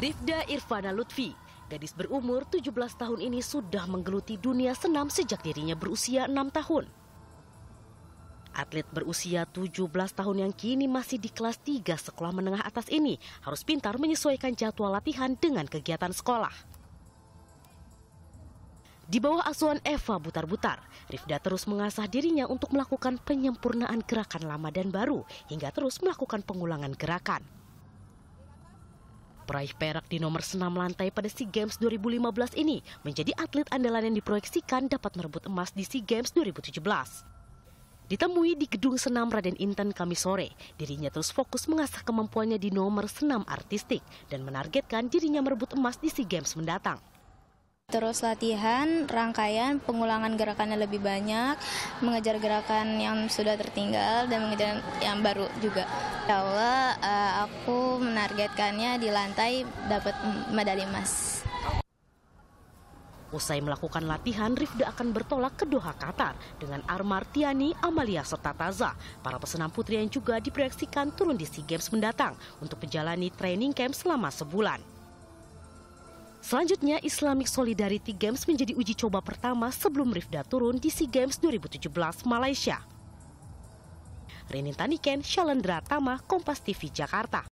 Rifda Irfana Lutfi, gadis berumur 17 tahun ini sudah menggeluti dunia senam sejak dirinya berusia 6 tahun. Atlet berusia 17 tahun yang kini masih di kelas 3 sekolah menengah atas ini harus pintar menyesuaikan jadwal latihan dengan kegiatan sekolah. Di bawah asuhan Eva Butar-Butar, Rifda terus mengasah dirinya untuk melakukan penyempurnaan gerakan lama dan baru hingga terus melakukan pengulangan gerakan. Peraih perak di nomor senam lantai pada SEA Games 2015 ini menjadi atlet andalan yang diproyeksikan dapat merebut emas di SEA Games 2017. Ditemui di Gedung Senam Raden Intan kami sore, dirinya terus fokus mengasah kemampuannya di nomor senam artistik dan menargetkan dirinya merebut emas di SEA Games mendatang. Terus latihan, rangkaian, pengulangan gerakannya lebih banyak, mengejar gerakan yang sudah tertinggal dan mengejar yang baru juga. Ya Allah eh, aku menargetkannya di lantai dapat medali emas. Usai melakukan latihan, Rifda akan bertolak ke Doha, Qatar dengan Armar Tiani, Amalia, serta Taza. Para pesenam putri yang juga diproyeksikan turun di SEA Games mendatang untuk menjalani training camp selama sebulan. Selanjutnya, Islamic Solidarity Games menjadi uji coba pertama sebelum Rifda turun di SEA Games 2017 Malaysia. Renin Taniken, Shalendra Tama, Kompas TV, Jakarta.